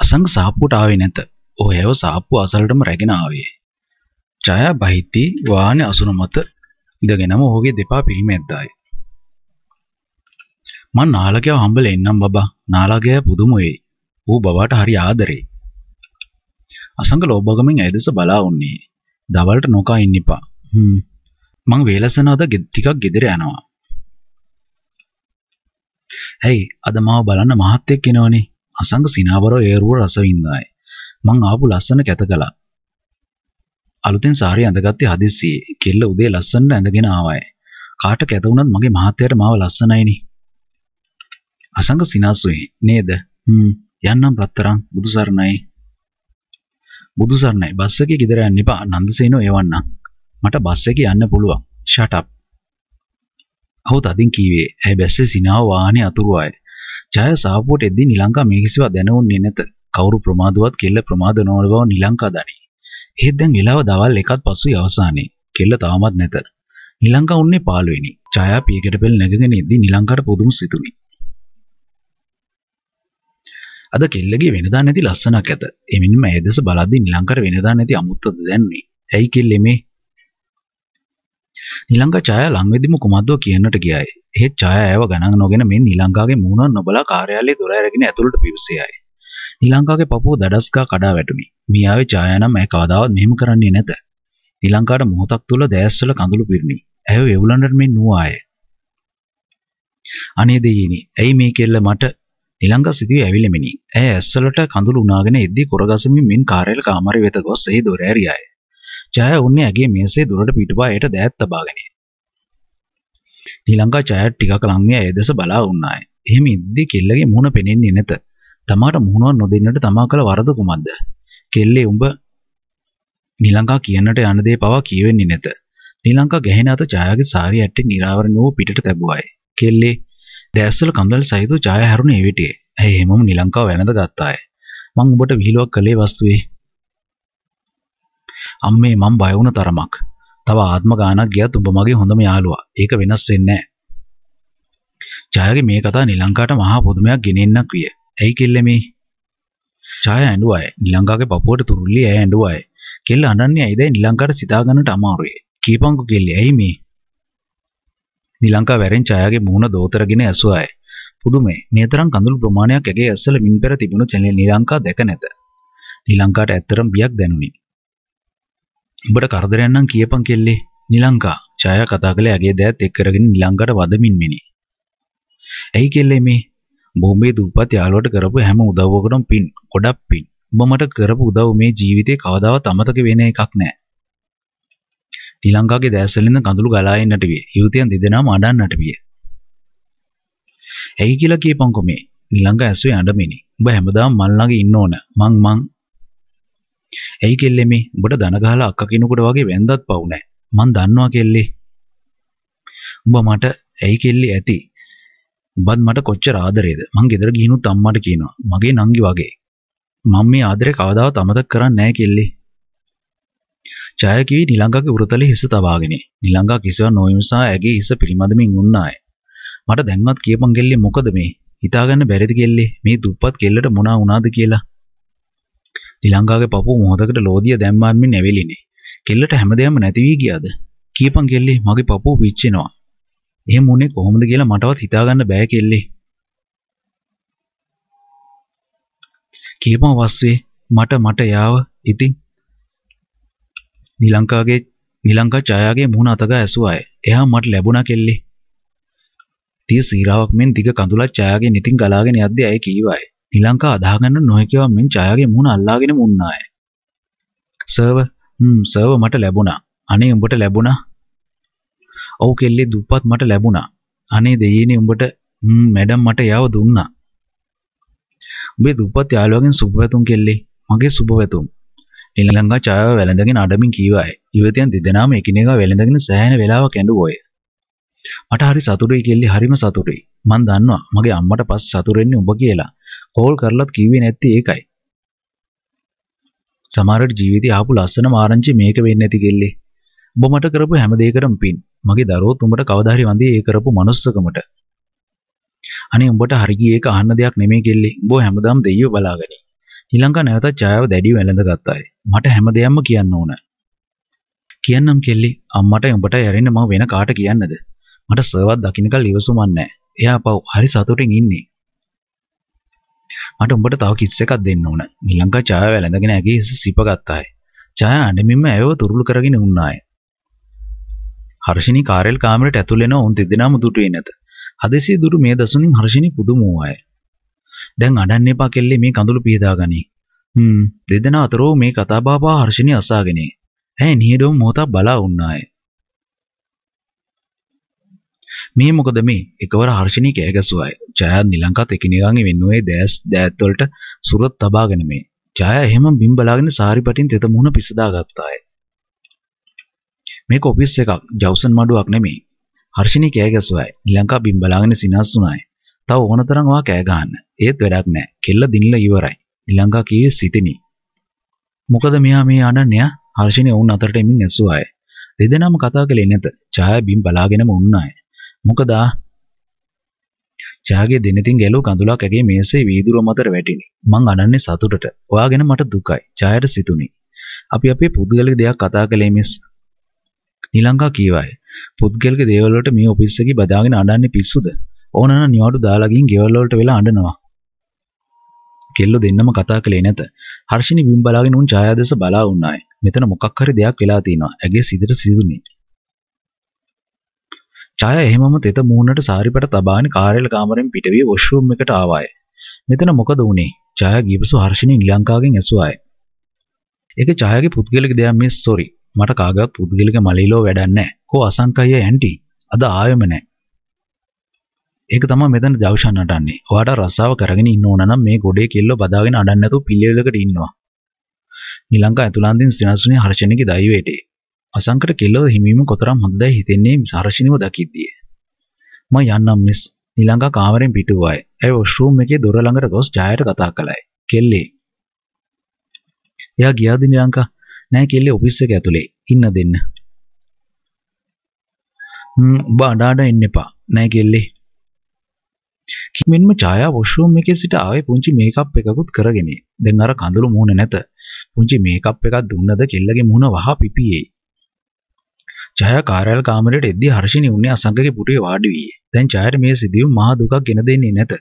අසංග සාප්පුවට ආවේ නැත. ඔහු හැව සාප්පුව අසලටම රැගෙන ආවේ. ජයා බහිති වාහනේ අසුන මත ඉඳගෙනම ඔහුගේ දෙපා පිරිමැද්දායි. මං නාලකයව හම්බල එන්නම් බබා. නාලකය පුදුම වෙයි. ඌ බබාට හරි ආදරේ. අසංග ලෝභගමෙන් ඇදෙස බලා උන්නේ. දවල්ට නොකා ඉන්න එපා. හ්ම්. මං වේලසන අද ටිකක් ගෙදර යනවා. ඇයි අද මාව බලන්න මහත්තයෙක් එනවනේ. අසංග සිනාවරෝ ඒරුව රස වින්දායි. මං ආපු ලස්සන කැත කළා. අලුතෙන් සාරිය ඇඳගත්තේ හදිස්සියේ. කෙල්ල උදේ ලස්සනට ඇඳගෙන ආවයි. කාට කැත වුණත් මගේ මහත්තයාට මාව ලස්සනයිනේ. අසංග සිනාසුයි නේද? හ්ම් යන්නම් රත්තරන් බුදුසරණයි. බුදුසරණයි බස් එකේ ගෙදර යන්න එපා නන්දසේනෝ එවන්නම්. මට බස් එකේ යන්න පුළුවන්. shut up. ඔහු තදින් කීවේ ඇය බැස්සේ සිනාව වාහනේ අතුරු ආයේ. ජය සාපුවට එද්දී නිලංකා මේ කිසිවක් දැනුන්නේ නැත. කවුරු ප්‍රමාදවත් කෙල්ල ප්‍රමාද නොවන බව නිලංකා දනි. එහෙත් දැන් වෙලාව දවල් එකත් පසුයි අවසානයේ. කෙල්ල තාමත් නැත. නිලංකා උන්නේ 15 වෙනි. ජයා පියකට පෙළ නැගගෙන එද්දී නිලංකාට පුදුම සිතුනි. අද කෙල්ලගේ වෙනදා නැති ලස්සනක් ඇත. එමින්ම ඇය දෙස බලද්දී නිලංකාට වෙනදා නැති අමුත්තද දැනුනේ. ඇයි කෙල්ලේ මේ? නිලංකා ඡායා ලං වෙදිම කුමද්දෝ කියන්නට ගියායේ. එහෙත් ඡායා ඇයව ගණන් නොගෙන මෙන් නිලංකාගේ මූණ නොබලා කාර්යාලයේ දොර ඇරගෙන ඇතුළට පිවිසෙයයි. නිලංකාගේ පපුව දඩස්කා කඩා වැටුනි. මේ ආවේ ඡායා නම් ඇය කවදාවත් මෙහෙම කරන්නේ නැත. නිලංකාට මොහොතක් තුල දැස්වල කඳුළු පිරිනි. ඇය වෙවුලන්නට මෙන් නුවාය. අනේ දෙයියනි, ඇයි මේ කෙල්ල මට නිලංකා සිදුවේ ඇවිලෙමිනි. ඇය ඇස්වලට කඳුළු උනාගෙන එද්දී කොරගසමින් මෙන් කාර්යාල කාමරය වෙත ගොස් එහි දොර ඇරියාය. ජය ඔන්නේ ඇගේ මේසේ දුරට පිටපා එයට දෑත් තබාගෙන නිලංකා ජයත් ටිකක් ළංවිය ඒ දෙස බලා උන්නාය. එහෙම ඉද්දි කෙල්ලගේ මුහුණ පෙනෙන්නේ නැත. තමාට මුහුණුවක් නොදෙන්නට තමා කළ වරද කුමක්ද? කෙල්ලේ උඹ නිලංකා කියන්නට යන දේ පවා කියවෙන්නේ නැත. නිලංකා ගැහෙන අත ජයාගේ සාරිය ඇට්ටි නිරාවරණ වූ පිටට තැබුවායි. කෙල්ලේ දැස්සල කඳල් සහිත ජය හැරුණේ ඒ විටේ. ඇයි එහෙමම නිලංකාව වැළඳ ගත්තාය. මං උඹට විහිළුවක් කළේ වස්තුවේ. අම්මේ මං බය වුණ තරමක්. තව ආත්ම ගානක් ගියත් ඔබ මගේ හොඳම යාළුවා. ඒක වෙනස් වෙන්නේ නැහැ. ජයගේ මේ කතාව නිලංකාට මහා පුදුමයක් ගෙනෙන්නක් විය. ඇයි කෙල්ලේ මේ? ජය ඇඬුවාය. නිලංකාගේ පපුවට තුරුල්ලි ඇය ඇඬුවාය. කෙල්ල අනන්නේ ඇයිදයි නිලංකාට සිතා ගන්නට අමාරුයි. කීපංකු කෙල්ලේ ඇයි මේ? නිලංකා වැරෙන් ජයගේ මූණ දෝතරගෙන ඇසුවාය. පුදුමේ මේ තරම් කඳුළු ප්‍රමාණයක් ඇගේ ඇස්වල මින් පෙර තිබුණු චැනල් නිලංකා දැක නැත. නිලංකාට ඇත්තටම බියක් දැනුනි. උඹට කරදරයක් නම් කියපන් කෙල්ලේ නිලංකා ඡායා කතා කළේ ඇගේ දෑත් එක් කරගෙන නිලංකාට වදමින් මිනි ඇයි කෙල්ලේ මේ බෝම්බේ දූපත් යාළුවට කරපු හැම උදව්වකටම පින් ගොඩක් පින් උඹ මට කරපු උදව් මේ ජීවිතේ කවදාවත් අමතක වෙන එකක් නෑ නිලංකාගේ දැස්වලින් කඳුළු ගලා එන්නට විය යුවතියන් දෙදෙනාම අඬන්නට විය ඇයි කියලා කියපන්කො මේ නිලංග ඇස්සේ අඬමිනි. උඹ හැමදාම මල් ළඟ ඉන්න ඕන. මං මං ඇයි කෙල්ලේ මේ උඹට දන ගහලා අක්ක කෙනෙකුට වගේ වැන්දත් පවු නැහැ. මං දන්නවා කෙල්ලේ. උඹ මට ඇයි කෙල්ලේ ඇති. උඹත් මට කොච්චර ආදරේද. මං ගෙදර ගිහිනුත් අම්මට කියනවා. මගේ නංගි වගේ. මම මේ ආදරේ කවදාවත් අමතක කරන්නේ නැහැ කෙල්ලේ. ජය කිවි නිලංගාගේ උරතලේ හිස තබාගෙන. නිලංගා කිසිව නොයමසා ඇගේ හිස පිළිමදමින් උන්නාය. මට දැන්වත් කියපන් කෙල්ලේ මොකද මේ? හිතාගන්න බැරිද කෙල්ලේ මේ දුප්පත් කෙල්ලට මොනා වුණාද කියලා. නිලංගාගේ පපුව මොහොතකට ලෝදිය දැම්මාන්මින් ඇවිලිනේ. කෙල්ලට හැමදේම නැති වී ගියාද? කීපන් කෙල්ලේ මගේ පපුව පිච්චෙනවා. එහෙම උනේ කොහොමද කියලා මටවත් හිතාගන්න බෑ කෙල්ලේ. කීපන් වස්සේ මට මට යාව ඉතින් නිලංකාගේ නිලංකා ඡායාගේ මුහුණ අතගා ඇසුවා අය. එයා මට ලැබුණා කෙල්ලේ. තිය සීරාවක් මෙන් දිග කඳුලක් ඡායාගේ නිතින් ගලාගෙන යද්දී අය කීවායි. නිලංකා අදාගන්න නොහැකිව මෙන් ජයාගේ මුණ අල්ලාගෙන මුන්නාය. සර්ව හ්ම් සර්ව මට ලැබුණා. අනේ උඹට ලැබුණා. ඔව් කෙල්ලේ දුප්පත් මට ලැබුණා. අනේ දෙයියනේ උඹට හ්ම් මැඩම් මට යාව දුන්නා. උඹේ දුප්පත් යාළුවගෙන් සුබවැතුම් කෙල්ලේ. මගේ සුබවැතුම්. නිලංගා ඡායාව වැළඳගෙන අඩමින් කීවාය. ඊවතෙන් දෙදෙනාම එකිනෙකා වැළඳගෙන සෑහෙන වෙලාවක් ඇඬුවෝය. මට හරි සතුටුයි කෙල්ලේ හරිම සතුටුයි. මන් දන්නවා මගේ අම්මට පස්සේ සතුටු වෙන්නේ උඹ කියලා. පෝල් කරලත් කිව්වේ නැත්තේ ඒකයි. සමහරට ජීවිතේ ආපු ලස්සන මාරංචි මේක වෙන්නේ නැති කෙල්ලේ. ඔබ මට කරපු හැම දෙයකටම පින්. මගේ දරුවෝ උඹට කවදා හරි වන්දේ ඒ කරපු manussකමට. අනේ උඹට හරි ගියේ ඒක අහන්න දෙයක් නෙමෙයි කෙල්ලේ. උඹ හැමදාම දෙයියෝ බලාගනි. ශ්‍රී ලංකා නැවතත් ඡායාව දැඩිව වැළඳගත්තායි. මට හැම දෙයක්ම කියන්න ඕන. කියන්නම් කෙල්ලේ. අම්මට උඹට යරින්න මම වෙන කාට කියන්නද? මට සර්වත් දකින්නකල් ඉවසුමක් නැහැ. එයා පව් හරි සතුටින් ඉන්නේ. මට උඹට තව කිස් එකක් දෙන්න ඕන. නිලංකා ඡායාව වැළඳගෙන ඇගේ හිස සිපගත්තාය. ඡායා අඬමින්ම ඇයව තුරුළු කරගෙන උන්නාය. හර්ෂිනී කාර්යල් කාමරයට ඇතුල් වෙන ඔවුන් දෙදෙනාම දුටුවේ නැත. හදිසියේ දුටු මේ දසුණින් හර්ෂිනී පුදුම වූවාය. දැන් අඬන්න එපා කෙල්ලේ මේ කඳුළු පියදා ගනී. හ්ම් දෙදෙනා අතරෝ මේ කතාබහ පහ හර්ෂිනී අසාගෙනේ. ඇය නිහඬව මොහොතක් බලා උන්නාය. මේ මොකද මේ එකවර හර්ෂණී කෑ ගැසුවායි. ජයා නිලංකත් එකිනෙකාගේ වෙනුවේ දැස් දෑත් වලට සුරත් තබාගෙන මේ. ජයා එහෙම බිම් බලාගෙන සාරි පිටින් තෙත මුහුණ පිසදා ගත්තාය. මේක ඔෆිස් එකක්, ජවුසන් මඩුවක් නෙමෙයි. හර්ෂණී කෑ ගැසුවායි. නිලංකා බිම් බලාගෙන සිනහස් වුණායි. තව ඕන තරම් ඔයා කෑ ගහන්න. ඒත් වැඩක් නෑ. කෙල්ල දිනල ඉවරයි. නිලංකා කීවේ සිතිනි. මොකද මෙයා මේ අනන්‍යයා හර්ෂණී වුන් අතරට එමින් ඇසුවාය. දෙදෙනාම කතා කළේ නැත. ජයා බිම් බලාගෙනම උන්නාය. මොකදා ජයාගේ දිනතින් ගැලූ කඳුලක් ඇගේ මේසේ වීදුරුව මතට වැටිනි. මං අඩන්නේ සතුටට. ඔයා ගැන මට දුකයි. ජයට සිතුනි. අපි අපේ පුද්ගලික දෙයක් කතා කළේ මිස්. නිලංකා කීවායි. පුද්ගලික දේවල් වලට මේ ඔෆිස් එකේ බදාගෙන අඬන්නේ පිස්සුද? ඕනනම් නිවාඩු දාලා ගින් ගෙවල් වලට වෙලා අඬනවා. කෙල්ලෝ දෙන්නම කතා කළේ නැත. හර්ෂිනි බිම් බලාගෙන උන් ජයා දෙස බලා වුණායි. මෙතන මොකක් හරි දෙයක් වෙලා තියෙනවා. ඇගේ සිතට සිදුනේ. ජය එහෙමම තෙත මූණට සාරිපට තබාන කාර්යල කාමරෙන් පිටවී වොෂ්රූම් එකට ආවාය. මෙතන මොකද වුනේ? ජය ගිවිසු හර්ෂිනී නිලංකාගෙන් ඇසුවාය. ඒක ජයගේ පුද්ගලික දෙයක් මිස් සෝරි. මට කාගවත් පුද්ගලික මලීලෝ වැඩක් නැහැ. කෝ අසංකය ඇන්ටි. අද ආයෙම නැහැ. ඒක තමයි මෙතන ජවෂන් නටන්නේ. ඔයාට රස්සාව කරගෙන ඉන්න ඕන නම් මේ ගොඩේ කෙල්ල බදාගෙන අඩන්න නැතුව පිළිවෙලකට ඉන්නවා. නිලංකා ඇතුළාන්තින් සිනසුනේ හර්ෂණියගේ දෛවයටේ. අසංකට කෙල්ලව හිමීම කොතරම් හොඳයි හිතෙන්නේ සාරශිනිව දකිද්දී. මම යන්නම් මිස් නිලංගා කාමරෙන් පිටුවායි. ඇය වොෂ්රූම් එකේ දොර ළඟට ගොස් ජයයට කතා කළයි. කෙල්ලේ. එයා ගියාද නිලංගා? නෑ කෙල්ලේ ඔෆිස් එක ඇතුලේ. ඉන්න දෙන්න. හ්ම් ඔබ අඩාඩා ඉන්න එපා. නෑ කෙල්ලේ. කිමින්ම ඡායා වොෂ්රූම් එකේ සිට ආවේ පුංචි මේකප් එකකුත් කරගෙන. දැන් අර කඳුළු මූණ නැත. පුංචි මේකප් එකක් දුන්නද කෙල්ලගේ මූණ වහා පිපියේ. ජය කාර්යාල කාමරයට එද්දී හර්ෂිනි උන්නේ අසංගගේ පුටුවේ වාඩි වී. දැන් ජයට මේ සිදුවීම මහා දුකක් ගෙන දෙන්නේ නැත.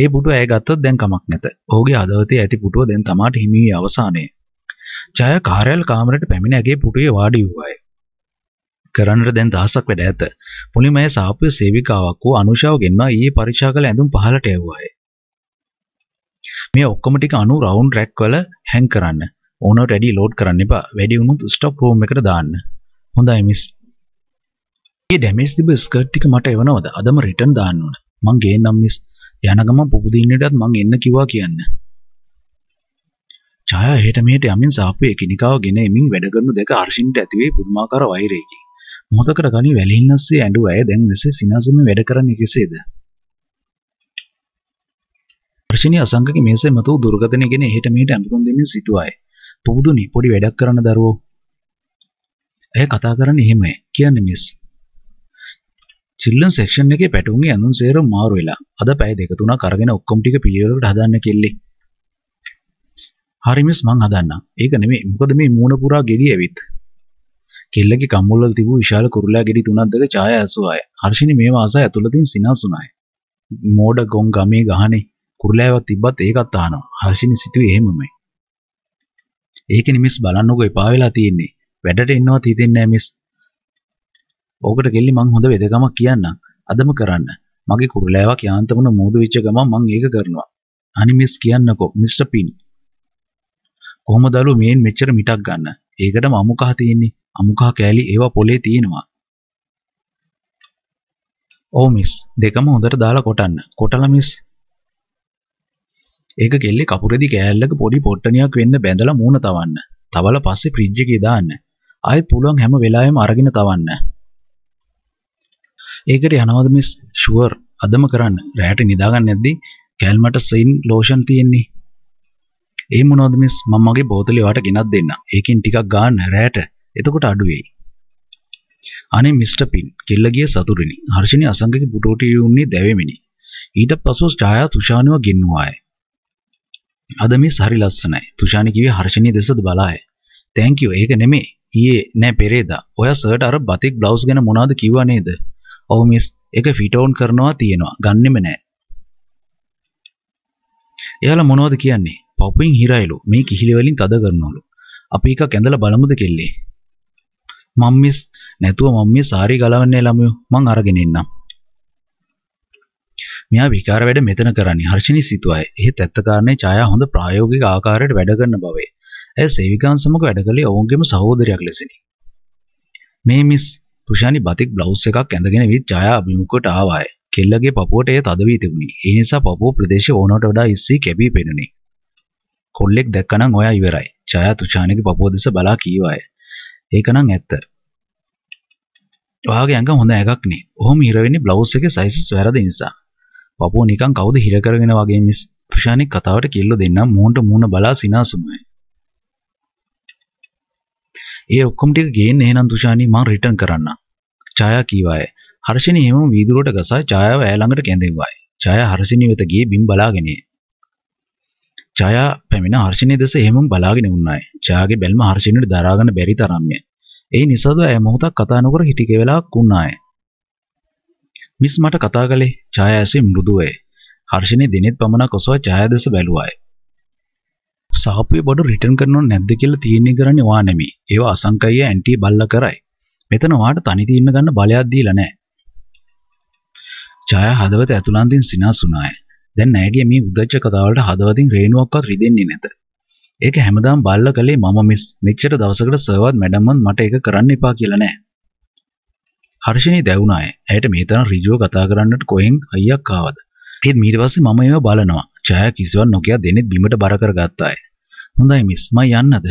ඒ පුටුව ඇය ගත්තොත් දැන් කමක් නැත. ඔහුගේ අදවතේ ඇති පුටුව දැන් තමාට හිමි වී අවසානයේ. ජය කාර්යාල කාමරයට පැමිණ ඇගේ පුටුවේ වාඩි වූවාය. කරන්නට දැන් දහසක් වැඩ ඇත. මුලින්ම ඇය සාප්පුවේ සේවිකාවක් වූ අනුෂාව ගෙන්වා ඊයේ පරීක්ෂා කළ ඇඳුම් පහලට යවුවාය. මේ ඔක්කොම ටික අනු රවුන්ඩ් රැක් වල හැං කරන්න. ඕනවට වැඩි ලෝඩ් කරන්න එපා. වැඩි වුණොත් ස්ටොප් රූම් එකට දාන්න. හොඳයි මිස්. ඒ ඩැමේජ් තිබ්බ ස්කර්ට් ටික මට එවනවද? අදම රිටර්න් දාන්න ඕන. මං ගේන්නම් මිස්. යන ගමන් පුපුදින්නටත් මං එන්න කිව්වා කියන්න. ඡායා එහෙට මෙහෙට යමින් සාප්පු එකිනෙකාව ගෙන එමින් වැඩ කරනු දෙක අර්ෂින්ට ඇතිවේ පුදුමාකාර වෛරයකින්. මොහොතකට ගනි වැලින්නස්සේ ඇඬු අය දැන් මෙසේ සිනාසෙමින් වැඩ කරන්නේ කෙසේද? අර්ෂිනී අසංකගේ මේසේ මතු දුර්ගතනය ගෙන එහෙට මෙහෙට අඳුරුම් දෙමින් සිටුවායි. පුදුනි පොඩි වැඩක් කරන්න දරුවෝ ඇය කතා කරන්නේ එහෙමයි. කියන්නේ මිස්. චිල්ලන් සෙක්ෂන් එකේ පැටවුන්ගේ ඇඳුම් සේරම මාරු වෙලා. අද පැය දෙක තුනක් අරගෙන ඔක්කොම ටික පිළිවෙලකට හදන්න කෙල්ලේ. හරි මිස් මං හදන්නම්. ඒක නෙමෙයි. මොකද මේ මූණ පුරා ගෙඩි ඇවිත්. කෙල්ලගේ කම්මුල්වල තිබූ විශාල කුරුලා ගෙඩි තුනක් දැක ඡාය ඇසුවාය. හර්ෂිනි මේ මාස ඇතුළතින් සිනාසුනාය. මෝඩ ගොන් ගමේ ගහනේ කුරුලෑවක් තිබ්බත් ඒකත් අහනවා. හර්ෂිනි සිතුවේ එහෙමමයි. ඒක නිමිස් බලන්නකෝ එපා වෙලා තියෙන්නේ. වැඩට එන්නවත් හිතෙන්නේ මිස්. ඕකට කෙල්ලි මං හොඳ වෙදකමක් කියන්නම්. අදම කරන්න. මගේ කුරුලෑවක් යාන්තමන මූදු වෙච්ච ගමන් මං ඒක කරනවා. අනි මිස් කියන්නකෝ මිස්ටර් පින්. කොහොමදලු මේන් මෙච්චර මිටක් ගන්න. ඒකටම අමුකහ තියෙන්නේ. අමුකහ කෑලි ඒවා පොලේ තියෙනවා. ඔව් මිස් දෙකම හොඳට දාලා කොටන්න. කොටලා මිස්. ඒක කෙල්ලේ කපුරේදි කෑල්ලක පොඩි පොට්ටනියක් වෙන්න බැඳලා මූණ තවන්න. තවලා පස්සේ ෆ්‍රිජ් එකේ දාන්න. ආයෙත් පුළුවන් හැම වෙලාවෙම අරගෙන තවන්න. ඒකට යනවද මිස් ෂුවර් අදම කරන්න. රැහැට නිදාගන්න නැද්දි කැල්මට සයින් ලෝෂන් තියෙන්නේ. ඒ මොනවද මිස් මම මගේ බෝතලේ වට ගෙනත් දෙන්න. ඒකෙන් ටිකක් ගන්න රැහැට. එතකොට අඩු වෙයි. අනේ මිස්ටර් පින් කෙල්ල ගිය සතුටිනි. හර්ෂණී අසංගගේ පුටෝටි යුන්නේ දැවෙමිනි. ඊට පසුව ඡායා තුෂානිව ගෙන්නුවාය. අද මිස් හරි ලස්සනයි. තුෂානි කිව්වේ හර්ෂණී දෙසද බලාය. තෑන්කියු. ඒක නෙමෙයි. ඊයේ නෑ පෙරේදා. ඔයා සර්ට අර බතික් බ්ලවුස් ගැන මොනවද කිව්වා නේද? ඔව් මිස්, ඒක ෆිට ඕන් කරනවා තියෙනවා. ගන්නෙම නෑ. එයාලා මොනවද කියන්නේ? පොපින් හිරයිලු. මේ කිහිලි වලින් තද කරනවලු. අපි එකක් ඇඳලා බලමුද කෙල්ලේ? මම්මිස් නැතුව මම්මිය සාරි ගලවන්නේ ළමයෝ. මං අරගෙන එන්නම්. මෙයා විකාර වැඩ මෙතන කරන්නේ හර්ෂණී සිතුවයි. එහෙත් ඇත්ත කාරණේ ඡායා හොඳ ප්‍රායෝගික ආකාරයට වැඩ කරන බවේ. ඇය සේවිකාන් සමග වැඩ කළේ ඔවුන්ගේම සහෝදරයක් ලෙසිනි. මේ මිස් තුෂානි බතික් බ්ලවුස් එකක් ඇඳගෙන වී ජයා අභිමුඛයට ආවාය. කෙල්ලගේ පපුවට එය තද වී තිබුණි. ඒ නිසා පපුව ප්‍රදේශය ඕනවට වඩා ඉස්සී කැපී පෙනුණි. කොල්ලෙක් දැක්කනම් ඔයා ඉවරයි. ජයා තුෂානිගේ පපුව දෙස බලා කීවාය. ඒකනම් ඇත්ත. ඔයාගේ ඇඟ හොඳ එකක් නේ. ඔහොම හිර වෙන්නේ බ්ලවුස් එකේ සයිසස් වැරදි නිසා. පපුව නිකන් කවුද හිර කරගෙන වගේ මිස් තුෂානි කතාවට කිල්ල දෙන්නම් මූණට මූණ බලා සිනාසුමයි. ඒ ඔක්කොම ටික ගේන්න එහෙනම් තුෂානි මං රිටර්න් කරන්න. ඡායා කීවාය. හර්ෂිනි හැමෝම වීදුරුවට ගසා ඡායාව ඈ ළඟට කැඳෙව්වාය. ඡායා හර්ෂිනි වෙත ගියේ බිම් බලාගෙන. ඡායා පැමිණ හර්ෂිනි දෙස එහෙමම බලාගෙන වුණාය. ඡායාගේ බැල්ම හර්ෂිනිට දරාගන්න බැරි තරම්ය. ඒ නිසාද ඇය මොහොතක් කතා නොකර හිටි කෙවෙලාවක් වුණාය. මිස් මට කතා කළේ ඡායා ඇසේ මෘදුවේ. හර්ෂිනි දිනෙත් පමණක් ඔසවා ඡායා දෙස බැලුවාය. සාපේ බඩු රිටර්න් කරනව නැද්ද කියලා තීරණය කරන්නේ වා නෙමෙයි. ඒවා අසංකය ඇන්ටි බල්ලා කරයි. මෙතන වාට තනි තීරණ ගන්න බලයක් දීලා නැහැ. ජය හදවත ඇතුළන්දින් සිනාසුනාය. දැන් නෑගේ මේ උද්දච්ච කතාවලට හදවතින් රේණුවක්වත් රිදෙන්නේ නැත. ඒක හැමදාම බල්ලා කලේ මම මිස් මෙච්චර දවසකට සර්වත් මැඩම්වත් මට ඒක කරන්න එපා කියලා නෑ. හර්ෂණී දැවුනාය. ඇයට මේ තරම් ඍජුව කතා කරන්නට කොහෙන් අයියක් ආවද? ඒත් ඊට පස්සේ මම ඒව බලනවා. ඡායා කිසිවක් නොකිය දෙනෙත් බිමට බර කරගත්තා අය. හොඳයි මිස් මම යන්නද?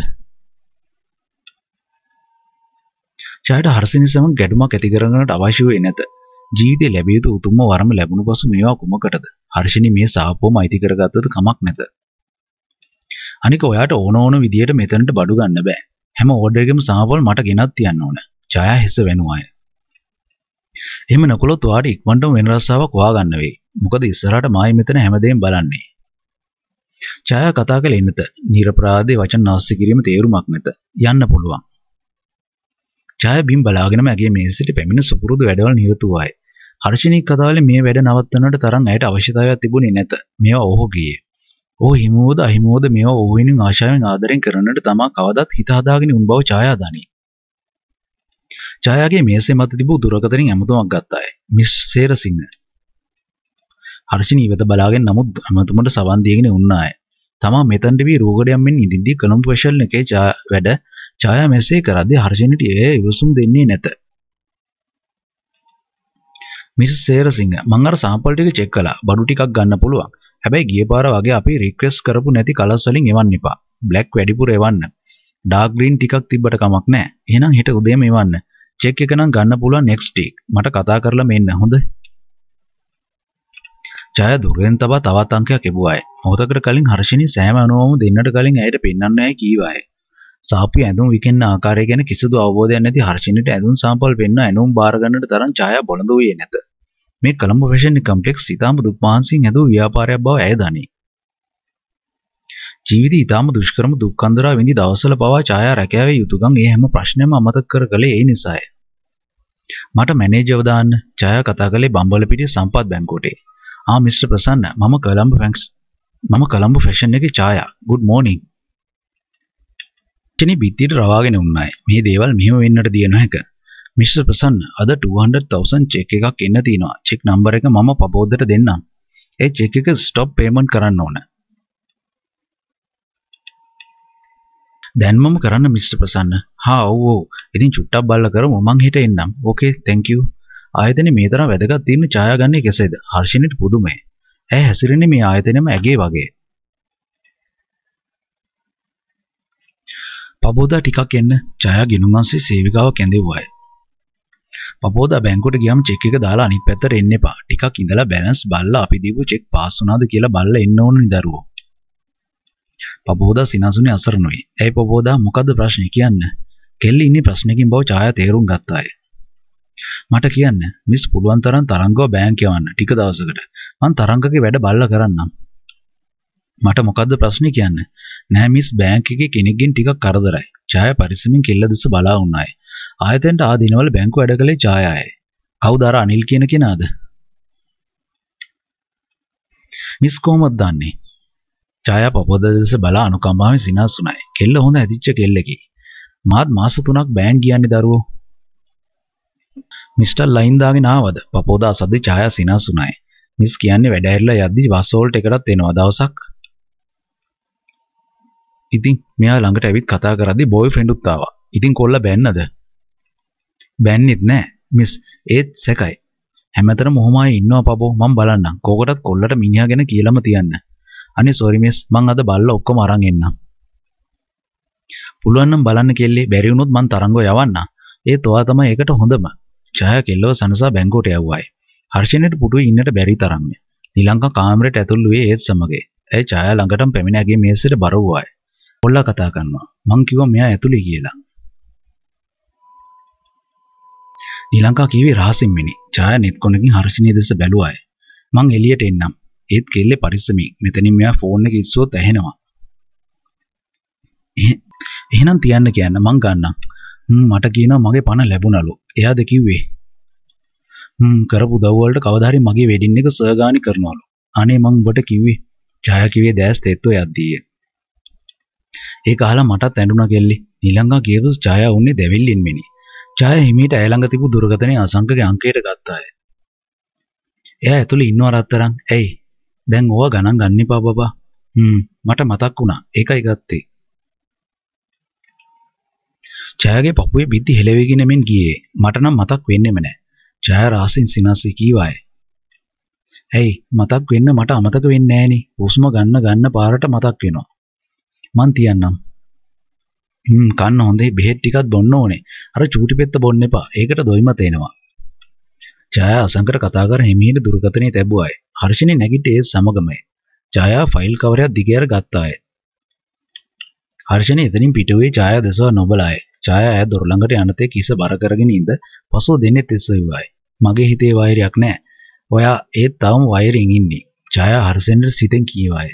ඡායාට හර්ෂිනි සමග ගැටුමක් ඇති කරගන්නට අවශ්‍ය වෙන්නේ නැත. ජීවිතේ ලැබිය යුතු උතුම්ම වරම ලැබුණු පසු මේවා කුමකටද? හර්ෂිනි මේ සාපෝම අයිති කරගත්තද කමක් නැත. අනික ඔයාට ඕන ඕන විදියට මෙතනට බඩු ගන්න බෑ. හැම ඕඩර් එකම සාපෝල් මට ගෙනත් තියන්න ඕන. ඡායා හිස වෙනුවාය. එහෙම නොකළොත් ඔයාට ඉක්මනටම වෙන රස්සාවක් හොයාගන්න වෙයි. මොකද ඉස්සරහට මායි මෙතන හැමදේම බලන්නේ. ඡායා කතා කළේ නැත. නිර්ප්‍රාදේ වචන නාස්ති කිරීම තේරුමක් නැත. යන්න පුළුවන්. ඡායා බිම් බලාගෙනම ඇගේ මේසෙට පැමිණ සුපුරුදු වැඩවල නිරත වූයි. හර්ෂණී කතාවලේ මේ වැඩ නවත්තන්නට තරම් ඇයට අවශ්‍යතාවයක් තිබුණේ නැත. මේවා ඔහු ගියේ. ඔහු හිමෝද අහිමෝද මේවා ඔහු වෙනින් ආශාවෙන් ආදරෙන් කරන්නට තමා කවදත් හිත හදාගෙන උන් බව ඡායා දනී. ඡායාගේ මේසේ මත තිබූ දුරකතරින් ඇමුතුමක් ගත්තාය. මිස් සේරසිංහ හර්ෂණ ඉවත බලාගෙන් නමුත් ඇමතුමට සවන්දියගෙන උන්නාය. තමා මෙතන්ට වී රූගඩයම් මෙන් ඉදිද්දී කොළඹ වශල් එකේ වැඩ ඡායා මෙසේ කරද්දී හර්ෂණට එය ඉවසුම් දෙන්නේ නැත. මිස් සේරසිංහ මම අර සාම්පල් ටික චෙක් කළා. බඩු ටිකක් ගන්න පුළුවන්. හැබැයි ගිය පාර වගේ අපි රික්වෙස්ට් කරපු නැති කලර්ස් වලින් එවන්න එපා. බ්ලැක් වැඩිපුර එවන්න. ඩාර්ක් ග්‍රීන් ටිකක් තිබ්බට කමක් නැහැ. එහෙනම් හෙට උදේම එවන්න. චෙක් එක නම් ගන්න පුළුවන් next week. මට කතා කරලා මෙන්න. හොඳයි. ජය දුරෙන් තබා තවත් අංකයක් එබුවාය. මොහොතකට කලින් හර්ෂිනී සෑම අණුවම දෙන්නට කලින් ඇයට පෙන්වන්න යයි කීවාය. සාප්පි ඇඳුම් විකෙන්න ආකාරය ගැන කිසිදු අවබෝධයක් නැති හර්ෂිනීට ඇඳුම් සාම්පල් වෙන්න ඇඳුම් බාර ගන්නට තරම් ජය බොළඳ වූයේ නැත. මේ කොළඹ ෆැෂන් කොම්පලෙක්ස් ඊටම දුක්මාන්සින් ඇඳූ ව්‍යාපාරයක් බව ඇය දනී. ජීවිතය ඉතාම දුෂ්කරම දුක්කන්දරා විඳි දවසල පවා ඡායා රැකියාවේ යුතුයකම් ඒ හැම ප්‍රශ්නයක්ම අමතක කර කළේ ඒ නිසාය. මට මැනේජර්ව දාන්න ඡායා කතා කළේ බම්බලපිටිය සම්පත් බැංකුවටේ. ආ මිස්ටර් ප්‍රසන්න මම කොළඹ ෆැක්ස් මම කොළඹ ෆැෂන් එකේ ඡායා good morning චිනි බිත්තියට රවාගෙන උන්නයි මේ දේවල් මෙහෙම වෙන්නට දිය නොහැක මිස්ටර් ප්‍රසන්න අද 200000 චෙක් එකක් එන්න තියෙනවා චෙක් නම්බර් එක මම පබෝද්දට දෙන්නම් ඒ චෙක් එක ස්ටොප් පේමන්ට් කරන්න ඕන දැන් මම කරන්න මිස්ටර් ප්‍රසන්න හා ඔව් ඔව් ඉතින් චුට්ටක් බලලා කරමු මං හිට එන්නම් ඕකේ thank you ආයතනයේ මේ තරම් වැදගත් තීරණ ඡායාගන්නේ කෙසේද? හර්ෂණිට පුදුමයි. ඇය හැසිරෙන්නේ මේ ආයතනයම ඇගේ වගේ. පබෝදා ටිකක් එන්න ඡායා ගිනුම්වන්සේ සේවිකාව කැඳෙව්වාය. පබෝදා බැංකුවට ගියාම චෙක් එක දාලා අනිත් පැත්තට එන්න එපා. ටිකක් ඉඳලා බැලන්ස් බලලා අපි දීපු චෙක් පාස් වුණාද කියලා බලලා එන්න ඕන නිදරුවෝ. පබෝදා සිනාසුනේ අසරණුයි. ඇයි පබෝදා මොකද්ද ප්‍රශ්නේ කියන්න? කෙල්ලි ඉන්නේ ප්‍රශ්නකින් බව ඡායා තේරුම් ගත්තාය. මට කියන්න මිස් පුළුවන් තරම් තරංගව බෑන් කියවන්න ටික දවසකට මං තරංගගේ වැඩ බල්ලා කරන්නම් මට මොකද්ද ප්‍රශ්නේ කියන්න නෑ මිස් බෑන්ක් එකේ කෙනෙක්ගෙන් ටිකක් කරදරයි ඡාය පරිස්සමින් කෙල්ල දෙස බලා වුණාය ආයතෙන්ට ආ දිනවල බැංකු වැඩ කළේ ඡායයි කවුද අර අනිල් කියන කෙනාද මිස් කොහොමද දන්නේ ඡායා පොපොද දෙස බලා අනුකම්පාවෙන් සිනාසුණායි කෙල්ල හොඳ ඇදිච්ච කෙල්ලකි මාත් මාස 3ක් බෑන් කියන්නේ දරුවෝ මිස්ටර් ලයින් දාගෙන ආවද? පපෝදා සද්ද ඡායා සිනාසුණයි. මිස් කියන්නේ වැඩ ඇරිලා යද්දි බස් හෝල්ට් එකටත් එනවා දවසක්. ඉතින් මෙයා ළඟට ඇවිත් කතා කරද්දි බෝයිෆ්‍රෙන්ඩ් උත් ආවා. ඉතින් කොල්ල බැන්නද? බැන්නෙත් නෑ. මිස් ඒත් සැකයි. හැමතරම ඔහොමයි ඉන්නවා පපෝ. මම බලන්නම්. කෝකටත් කොල්ලට මිනිහා ගැන කියලාම තියන්න. අනේ සෝරි මිස් මං අද බල්ලා ඔක්කොම අරන් එන්නම්. පුළුවන් නම් බලන්න කෙල්ලේ බැරි වුණොත් මං තරංගව යවන්න. ඒ තෝවා තමයි ඒකට හොඳම. ජය කෙල්ලව සනසා බැංකෝට යව්වායි. හර්ෂණයට පුටුවේ ඉන්නට බැරි තරම්ය. නිලංකා කාමරයට ඇතුල් වූයේ ඒත් සමග. ඇය ජය ළඟටම පැමිණ ඇගේ මේසෙට බර වූවායි. කොල්ලා කතා කරනවා. මං කිව්වා මෙයා ඇතුලේ කියලා. නිලංකා කිව්වේ රහසින් මිනි. ජය නෙත්කොණකින් හර්ෂණිය දෙස බැලුවායි. මං එළියට එන්නම්. ඒත් කෙල්ලේ පරිස්සමින්. මෙතනින් මෙයා ෆෝන් එක ඉස්සුවොත් ඇහෙනවා. එහෙනම් තියන්න කියන්න මං ගන්නම්. මට කියනවා මගේ පණ ලැබුණලු. එයාද කිව්වේ. හ්ම් කරපු දව් වලට කවදාහරි මගේ වෙඩින් එක සර්ගානි කරනවලු. අනේ මං උඹට කිව්වේ. ඡායා කිව්වේ දැස් තෙත්තු යද්දීය. ඒක අහලා මටත් ඇඬුණා කෙල්ලි. නිලංගා කියපු ඡායා උන්නේ දෙවිල්ලින් මෙනි. ඡායා හිමීට ඇය ළඟ තිබු දුර්ගතනේ අසංකගේ අංකයට ගත්තාය. එයා ඇතුළේ ඉන්නව රත්තරන්. ඇයි? දැන් ඕවා ගණන් ගන්න එපා බබා. හ්ම් මට මතක් වුණා. ඒකයි ගත්තේ. ජයගේ පපුවේ බිද්දි හෙලවෙගෙන මෙන් ගියේ. මට නම් මතක් වෙන්නෙම නැහැ. ජය රාසින් සිනාසී කීවාය. "ඇයි මතක් වෙන්න මට අමතක වෙන්නේ නැහෙනේ. හුස්ම ගන්න ගන්න පාරට මතක් වෙනවා." "මං තියන්නම්." "හ්ම් කන්න හොඳේ බෙහෙත් ටිකක් බොන්න ඕනේ. අර චූටි පෙත්ත බොන්න එපා. ඒකට දොයිම තේනවා." ජය අසංකට කතා කර හිමීට දුරකථනය තැබුවායි. හර්ෂණේ නැගිටේ සමගමයි. ජයා ෆයිල් කවරයක් දිගහැර ගත්තාය. හර්ෂණේ එතනින් පිටුවේ ජයා දෙසව නොබලාය. ජය ඈ දොර ළඟට යනතේ කිස බර කරගෙන ඉඳ පසෝ දෙන්නේ තිස්ස විවායි. මගේ හිතේ වෛරයක් නැහැ. ඔයා ඒ තවම වෛරෙන් ඉන්නේ. ජය හර්ෂෙන්ට සිතෙන් කීවාය.